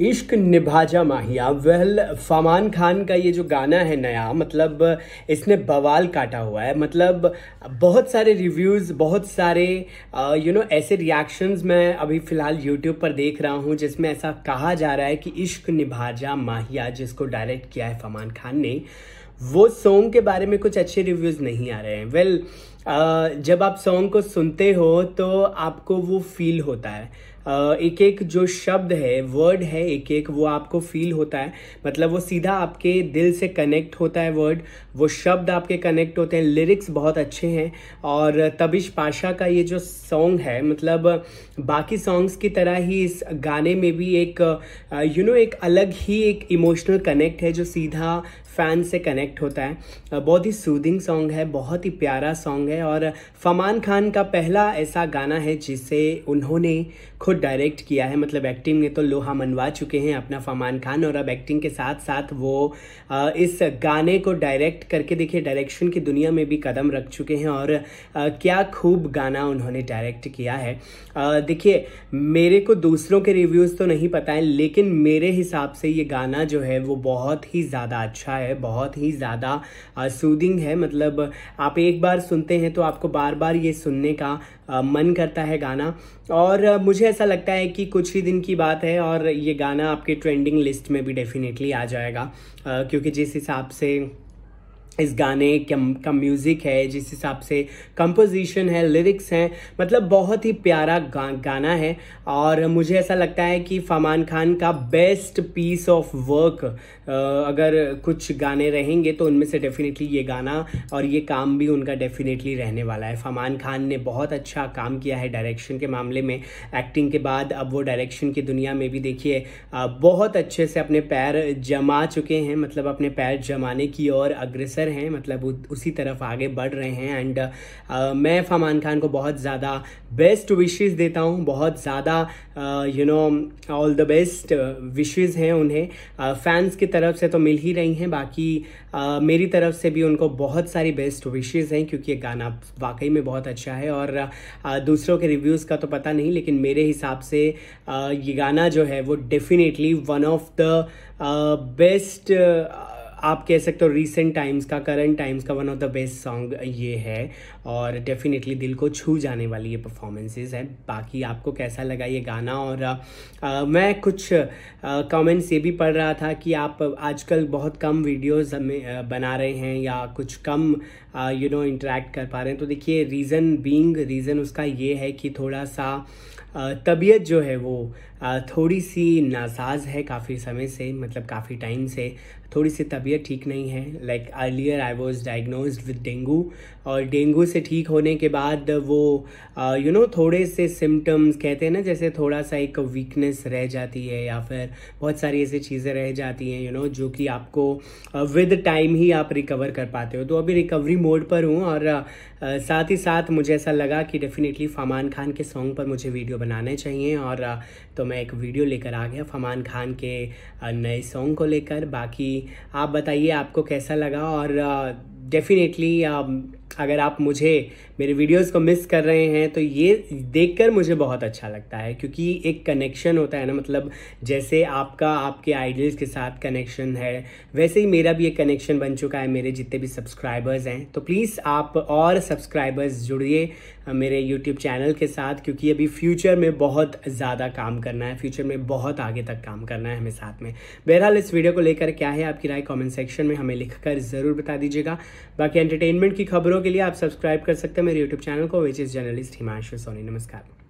इश्क निभाजा माहिया वेल फमान खान का ये जो गाना है नया मतलब इसने बवाल काटा हुआ है मतलब बहुत सारे रिव्यूज़ बहुत सारे यू नो ऐसे रिएक्शंस मैं अभी फ़िलहाल यूट्यूब पर देख रहा हूँ जिसमें ऐसा कहा जा रहा है कि इश्क निभाजा माहिया जिसको डायरेक्ट किया है फमान खान ने वो सॉन्ग के बारे में कुछ अच्छे रिव्यूज़ नहीं आ रहे हैं वेल well, जब आप सॉन्ग को सुनते हो तो आपको वो फील होता है एक एक जो शब्द है वर्ड है एक एक वो आपको फील होता है मतलब वो सीधा आपके दिल से कनेक्ट होता है वर्ड वो शब्द आपके कनेक्ट होते हैं लिरिक्स बहुत अच्छे हैं और तबिश पाशा का ये जो सॉन्ग है मतलब बाकी सॉन्ग्स की तरह ही इस गाने में भी एक यू नो एक अलग ही एक इमोशनल कनेक्ट है जो सीधा फैन से कनेक्ट होता है बहुत ही सूदिंग सॉन्ग है बहुत ही प्यारा सॉन्ग है गए और फमान खान का पहला ऐसा गाना है जिसे उन्होंने खुद डायरेक्ट किया है मतलब एक्टिंग में तो लोहा मनवा चुके हैं अपना फमान खान और अब एक्टिंग के साथ साथ वो इस गाने को डायरेक्ट करके देखिए डायरेक्शन की दुनिया में भी कदम रख चुके हैं और क्या खूब गाना उन्होंने डायरेक्ट किया है देखिए मेरे को दूसरों के रिव्यूज़ तो नहीं पता है लेकिन मेरे हिसाब से ये गाना जो है वो बहुत ही ज़्यादा अच्छा है बहुत ही ज़्यादा सूदिंग है मतलब आप एक बार सुनते हैं हैं तो आपको बार बार ये सुनने का मन करता है गाना और मुझे ऐसा लगता है कि कुछ ही दिन की बात है और ये गाना आपके ट्रेंडिंग लिस्ट में भी डेफिनेटली आ जाएगा क्योंकि जिस हिसाब से इस गाने का म्यूज़िक है जिस हिसाब से कंपोजिशन है लिरिक्स हैं मतलब बहुत ही प्यारा गा, गाना है और मुझे ऐसा लगता है कि फमान खान का बेस्ट पीस ऑफ वर्क अगर कुछ गाने रहेंगे तो उनमें से डेफिनेटली ये गाना और ये काम भी उनका डेफिनेटली रहने वाला है फमान खान ने बहुत अच्छा काम किया है डायरेक्शन के मामले में एक्टिंग के बाद अब वो डायरेक्शन की दुनिया में भी देखिए बहुत अच्छे से अपने पैर जमा चुके हैं मतलब अपने पैर जमाने की ओर अग्रसर बेहतर हैं मतलब उसी तरफ आगे बढ़ रहे हैं एंड मैं फमान खान को बहुत ज़्यादा बेस्ट विशेज़ देता हूँ बहुत ज़्यादा you know all the best wishes हैं उन्हें फैंस की तरफ से तो मिल ही रही हैं बाकी uh, मेरी तरफ से भी उनको बहुत सारी बेस्ट विशेज़ हैं क्योंकि ये गाना वाकई में बहुत अच्छा है और uh, दूसरों के रिव्यूज़ का तो पता नहीं लेकिन मेरे हिसाब से uh, ये गाना जो है वो definitely one of the best आप कह सकते हो रिसेंट टाइम्स का करंट टाइम्स का one of the best song ये है और डेफिनेटली दिल को छू जाने वाली ये परफॉर्मेंसेज़ हैं बाकी आपको कैसा लगा ये गाना और आ, मैं कुछ कमेंट्स ये भी पढ़ रहा था कि आप आजकल बहुत कम वीडियोस हमें बना रहे हैं या कुछ कम यू नो इंटरेक्ट कर पा रहे हैं तो देखिए रीज़न बींग रीज़न उसका ये है कि थोड़ा सा तबीयत जो है वो थोड़ी सी नासाज है काफ़ी समय से मतलब काफ़ी टाइम से थोड़ी सी तबीयत ठीक नहीं है like earlier I was diagnose with dengue और डेंगू से ठीक होने के बाद वो यू नो know, थोड़े से सिम्टम्स कहते हैं ना जैसे थोड़ा सा एक वीकनेस रह जाती है या फिर बहुत सारी ऐसी चीज़ें रह जाती हैं यू नो जो कि आपको विद टाइम ही आप रिकवर कर पाते हो तो अभी रिकवरी मोड पर हूँ और साथ ही साथ मुझे ऐसा लगा कि डेफिनेटली फमान खान के सॉन्ग पर मुझे वीडियो बनाने चाहिए और तो मैं एक वीडियो लेकर आ गया फमान खान के नए सॉन्ग को लेकर बाकी आप बताइए आपको कैसा लगा और डेफिनेटली अगर आप मुझे मेरे वीडियोस को मिस कर रहे हैं तो ये देखकर मुझे बहुत अच्छा लगता है क्योंकि एक कनेक्शन होता है ना मतलब जैसे आपका आपके आइडल्स के साथ कनेक्शन है वैसे ही मेरा भी एक कनेक्शन बन चुका है मेरे जितने भी सब्सक्राइबर्स हैं तो प्लीज़ आप और सब्सक्राइबर्स जुड़िए मेरे यूट्यूब चैनल के साथ क्योंकि अभी फ्यूचर में बहुत ज़्यादा काम करना है फ्यूचर में बहुत आगे तक काम करना है हमें साथ में बहरहाल इस वीडियो को लेकर क्या है आपकी राय कॉमेंट सेक्शन में हमें लिखकर ज़रूर बता दीजिएगा बाकी एंटरटेनमेंट की खबरों खबरों के लिए आप सब्सक्राइब कर सकते हैं मेरे यूट्यूब चैनल को which is journalist Himanshu Soni नमस्कार